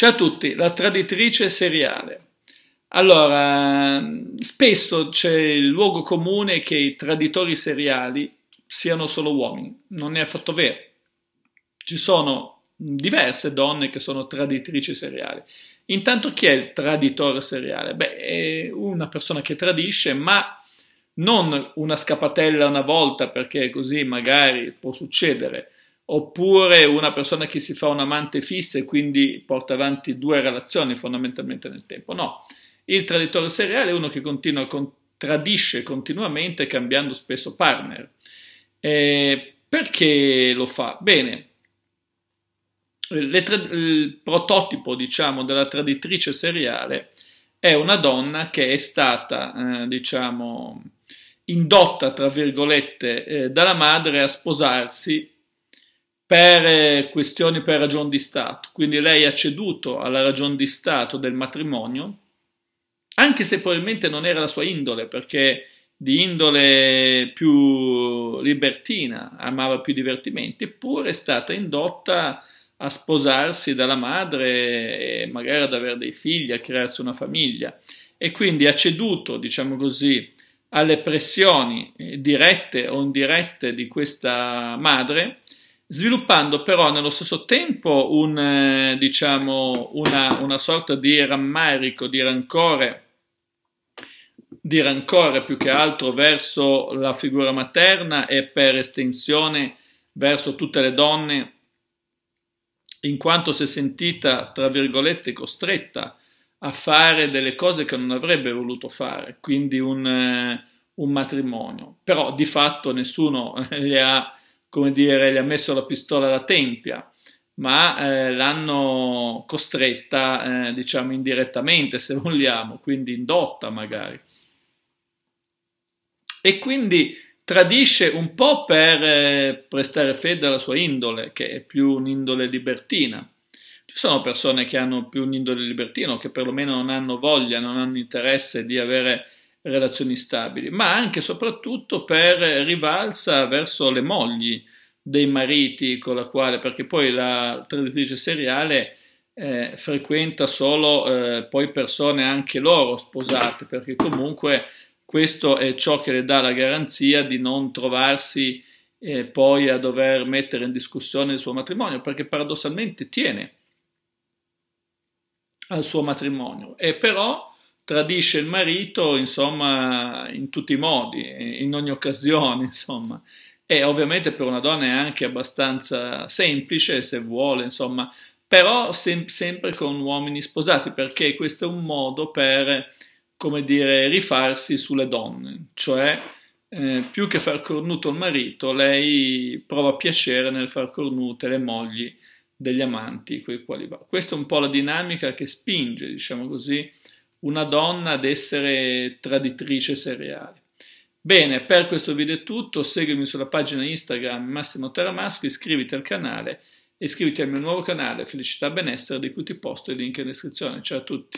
Ciao a tutti, la traditrice seriale. Allora, spesso c'è il luogo comune che i traditori seriali siano solo uomini, non è affatto vero. Ci sono diverse donne che sono traditrici seriali. Intanto chi è il traditore seriale? Beh, è una persona che tradisce, ma non una scappatella una volta perché così magari può succedere oppure una persona che si fa un amante fisso e quindi porta avanti due relazioni fondamentalmente nel tempo. No, il traditore seriale è uno che continua, con, tradisce continuamente cambiando spesso partner. Eh, perché lo fa? Bene, tra- il prototipo diciamo della traditrice seriale è una donna che è stata eh, diciamo indotta tra virgolette eh, dalla madre a sposarsi per eh, questioni per ragione di Stato. Quindi lei ha ceduto alla ragione di Stato del matrimonio, anche se probabilmente non era la sua indole, perché di indole più libertina, amava più divertimenti, eppure è stata indotta a sposarsi dalla madre e magari ad avere dei figli, a crearsi una famiglia e quindi ha ceduto, diciamo così, alle pressioni eh, dirette o indirette di questa madre sviluppando però nello stesso tempo un, eh, diciamo, una, una sorta di rammarico, di rancore di rancore più che altro verso la figura materna e per estensione verso tutte le donne, in quanto si è sentita, tra virgolette, costretta a fare delle cose che non avrebbe voluto fare, quindi un, eh, un matrimonio. Però di fatto nessuno le ha come dire, gli ha messo la pistola alla tempia, ma eh, l'hanno costretta, eh, diciamo, indirettamente, se vogliamo, quindi indotta magari. E quindi tradisce un po' per eh, prestare fede alla sua indole, che è più un'indole libertina. Ci sono persone che hanno più un'indole libertina, o che perlomeno non hanno voglia, non hanno interesse di avere relazioni stabili, ma anche e soprattutto per rivalsa verso le mogli dei mariti con la quale, perché poi la traditrice seriale eh, frequenta solo eh, poi persone anche loro sposate, perché comunque questo è ciò che le dà la garanzia di non trovarsi eh, poi a dover mettere in discussione il suo matrimonio, perché paradossalmente tiene al suo matrimonio e però tradisce il marito, insomma, in tutti i modi, in ogni occasione, insomma. E ovviamente per una donna è anche abbastanza semplice, se vuole, insomma, però sem- sempre con uomini sposati, perché questo è un modo per, come dire, rifarsi sulle donne, cioè eh, più che far cornuto il marito, lei prova piacere nel far cornute le mogli degli amanti con i quali va. Questa è un po' la dinamica che spinge, diciamo così, una donna ad essere traditrice seriale. Bene, per questo video è tutto, seguimi sulla pagina Instagram Massimo Teramasco, iscriviti al canale e iscriviti al mio nuovo canale Felicità Benessere di cui ti posto i link in descrizione. Ciao a tutti!